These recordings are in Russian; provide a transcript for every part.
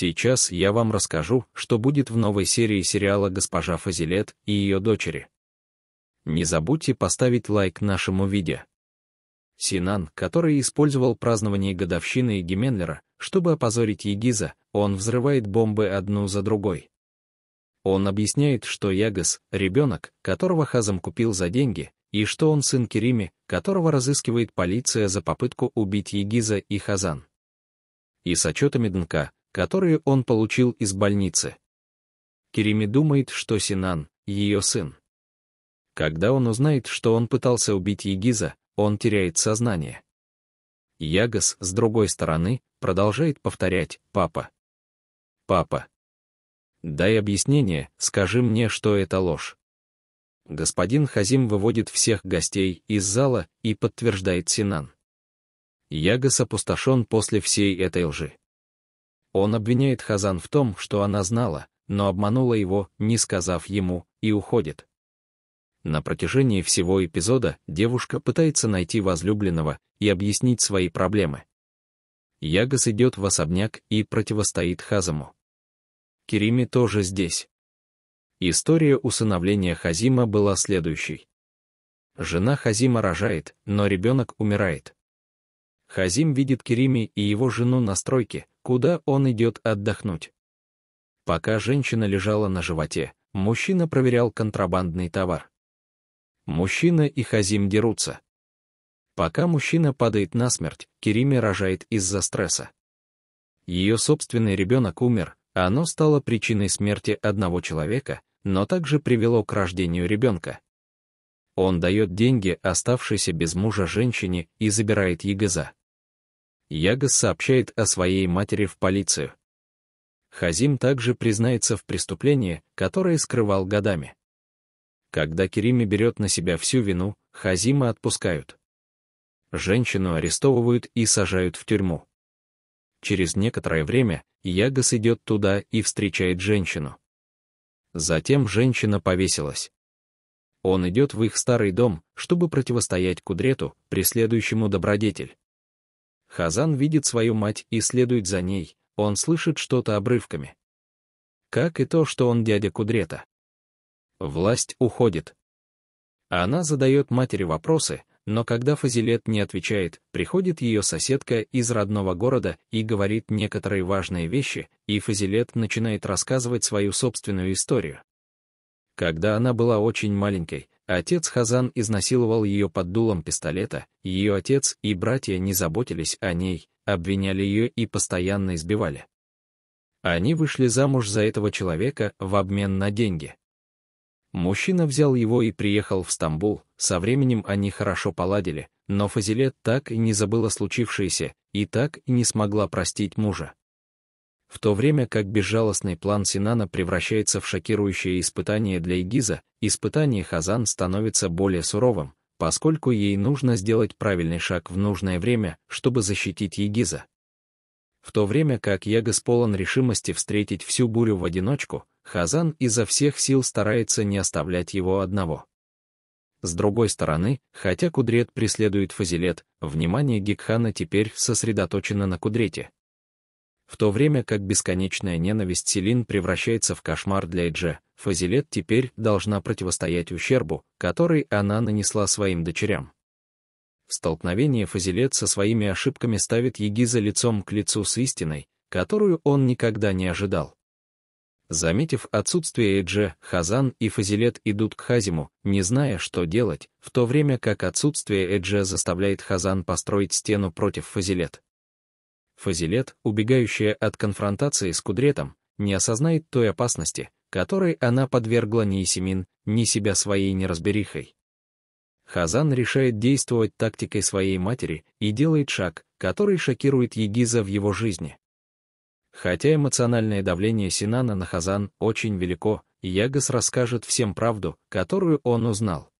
Сейчас я вам расскажу, что будет в новой серии сериала «Госпожа Фазилет» и ее дочери. Не забудьте поставить лайк нашему видео. Синан, который использовал празднование годовщины Гименлера, чтобы опозорить Егиза, он взрывает бомбы одну за другой. Он объясняет, что Ягас — ребенок, которого Хазам купил за деньги, и что он сын Керими, которого разыскивает полиция за попытку убить Егиза и Хазан. И с отчетами ДНК, которые он получил из больницы. Кирими думает, что Синан — ее сын. Когда он узнает, что он пытался убить Егиза, он теряет сознание. Ягас, с другой стороны, продолжает повторять «папа». «Папа». «Дай объяснение, скажи мне, что это ложь». Господин Хазим выводит всех гостей из зала и подтверждает Синан. Ягас опустошен после всей этой лжи. Он обвиняет Хазан в том, что она знала, но обманула его, не сказав ему, и уходит. На протяжении всего эпизода девушка пытается найти возлюбленного и объяснить свои проблемы. Ягас идет в особняк и противостоит Хазаму. Кирими тоже здесь. История усыновления Хазима была следующей. Жена Хазима рожает, но ребенок умирает. Хазим видит Кирими и его жену на стройке, куда он идет отдохнуть. Пока женщина лежала на животе, мужчина проверял контрабандный товар. Мужчина и Хазим дерутся. Пока мужчина падает на смерть, Керими рожает из-за стресса. Ее собственный ребенок умер, а оно стало причиной смерти одного человека, но также привело к рождению ребенка. Он дает деньги оставшейся без мужа женщине и забирает Егоза. Ягас сообщает о своей матери в полицию. Хазим также признается в преступлении, которое скрывал годами. Когда Керими берет на себя всю вину, Хазима отпускают. Женщину арестовывают и сажают в тюрьму. Через некоторое время Ягас идет туда и встречает женщину. Затем женщина повесилась. Он идет в их старый дом, чтобы противостоять Кудрету, преследующему добродетель. Хазан видит свою мать и следует за ней, он слышит что-то обрывками. Как и то, что он дядя Кудрета. Власть уходит. Она задает матери вопросы, но когда Фазилет не отвечает, приходит ее соседка из родного города и говорит некоторые важные вещи, и Фазилет начинает рассказывать свою собственную историю. Когда она была очень маленькой, Отец Хазан изнасиловал ее под дулом пистолета, ее отец и братья не заботились о ней, обвиняли ее и постоянно избивали. Они вышли замуж за этого человека в обмен на деньги. Мужчина взял его и приехал в Стамбул, со временем они хорошо поладили, но Фазилет так и не забыла случившееся и так и не смогла простить мужа в то время как безжалостный план Синана превращается в шокирующее испытание для Игиза, испытание Хазан становится более суровым, поскольку ей нужно сделать правильный шаг в нужное время, чтобы защитить Егиза. В то время как Ягас полон решимости встретить всю бурю в одиночку, Хазан изо всех сил старается не оставлять его одного. С другой стороны, хотя Кудрет преследует Фазилет, внимание Гикхана теперь сосредоточено на Кудрете — в то время как бесконечная ненависть Селин превращается в кошмар для Эдже, Фазилет теперь должна противостоять ущербу, который она нанесла своим дочерям. В столкновении Фазилет со своими ошибками ставит Егиза лицом к лицу с истиной, которую он никогда не ожидал. Заметив отсутствие Эдже, Хазан и Фазилет идут к Хазиму, не зная, что делать, в то время как отсутствие Эдже заставляет Хазан построить стену против Фазилет. Фазилет, убегающая от конфронтации с Кудретом, не осознает той опасности, которой она подвергла ни Семин, ни себя своей неразберихой. Хазан решает действовать тактикой своей матери и делает шаг, который шокирует Егиза в его жизни. Хотя эмоциональное давление Синана на Хазан очень велико, Ягас расскажет всем правду, которую он узнал.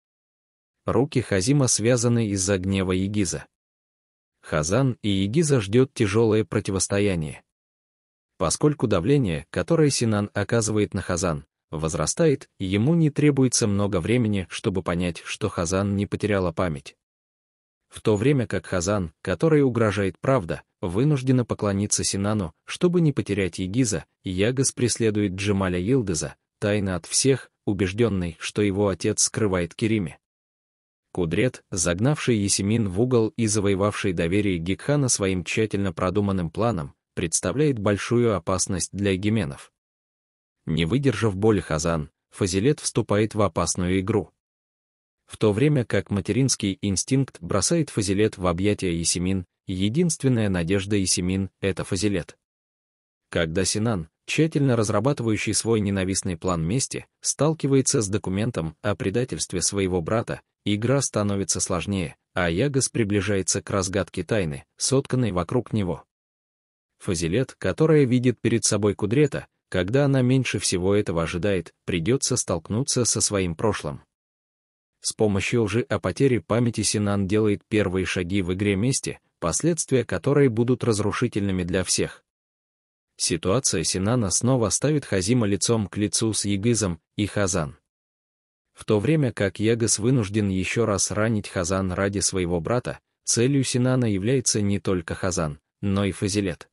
Руки Хазима связаны из-за гнева Егиза. Хазан и Егиза ждет тяжелое противостояние. Поскольку давление, которое Синан оказывает на Хазан, возрастает, ему не требуется много времени, чтобы понять, что Хазан не потеряла память. В то время как Хазан, который угрожает правда, вынуждена поклониться Синану, чтобы не потерять Егиза, Ягас преследует Джемаля Йилдеза, тайно от всех, убежденный, что его отец скрывает Кериме. Кудрет, загнавший Есемин в угол и завоевавший доверие Гекхана своим тщательно продуманным планом, представляет большую опасность для егеменов. Не выдержав боли Хазан, Фазилет вступает в опасную игру. В то время как материнский инстинкт бросает Фазилет в объятия Есемин, единственная надежда Есемин — это Фазилет. Когда Синан, тщательно разрабатывающий свой ненавистный план мести, сталкивается с документом о предательстве своего брата, игра становится сложнее, а Ягас приближается к разгадке тайны, сотканной вокруг него. Фазилет, которая видит перед собой Кудрета, когда она меньше всего этого ожидает, придется столкнуться со своим прошлым. С помощью лжи о потере памяти Синан делает первые шаги в игре мести, последствия которой будут разрушительными для всех. Ситуация Синана снова ставит Хазима лицом к лицу с Ягызом и Хазан. В то время как Ягыз вынужден еще раз ранить Хазан ради своего брата, целью Синана является не только Хазан, но и Фазилет.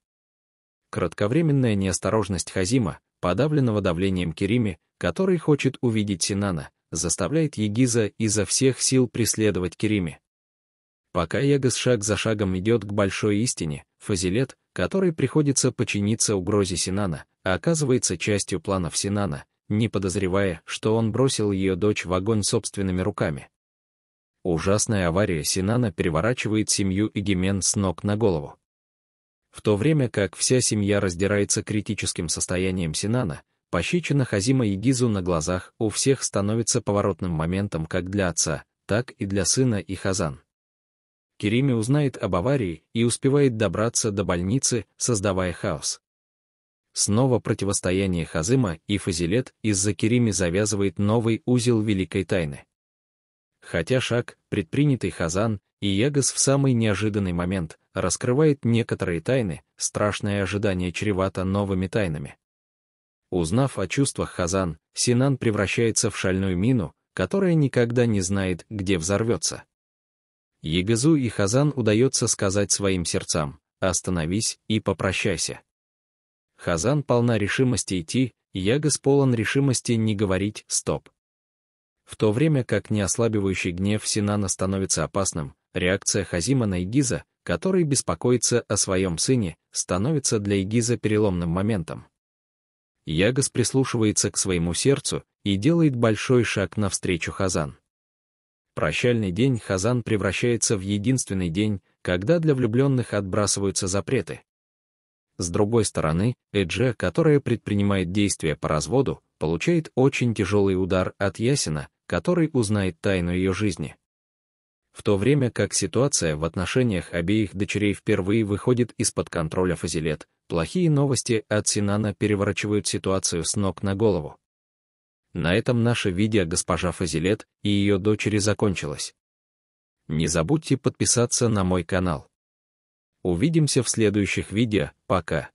Кратковременная неосторожность Хазима, подавленного давлением Керими, который хочет увидеть Синана, заставляет Егиза изо всех сил преследовать Керими. Пока Ягас шаг за шагом идет к большой истине, Фазилет, который приходится подчиниться угрозе Синана, а оказывается частью планов Синана, не подозревая, что он бросил ее дочь в огонь собственными руками. Ужасная авария Синана переворачивает семью Игимен с ног на голову. В то время как вся семья раздирается критическим состоянием Синана, пощечина Хазима Егизу на глазах у всех становится поворотным моментом как для отца, так и для сына и Хазан. Кирими узнает об аварии и успевает добраться до больницы, создавая хаос. Снова противостояние Хазыма и Фазилет из-за Кирими завязывает новый узел Великой Тайны. Хотя шаг, предпринятый Хазан, и Ягас в самый неожиданный момент раскрывает некоторые тайны, страшное ожидание чревато новыми тайнами. Узнав о чувствах Хазан, Синан превращается в шальную мину, которая никогда не знает, где взорвется. Егызу и Хазан удается сказать своим сердцам «Остановись и попрощайся». Хазан полна решимости идти, Ягыз полон решимости не говорить «стоп». В то время как неослабивающий гнев Синана становится опасным, реакция Хазима на Игиза, который беспокоится о своем сыне, становится для Игиза переломным моментом. Ягос прислушивается к своему сердцу и делает большой шаг навстречу Хазан. Прощальный день Хазан превращается в единственный день, когда для влюбленных отбрасываются запреты. С другой стороны, Эдже, которая предпринимает действия по разводу, получает очень тяжелый удар от Ясина, который узнает тайну ее жизни. В то время как ситуация в отношениях обеих дочерей впервые выходит из-под контроля Фазилет, плохие новости от Синана переворачивают ситуацию с ног на голову. На этом наше видео госпожа Фазилет и ее дочери закончилось. Не забудьте подписаться на мой канал. Увидимся в следующих видео, пока.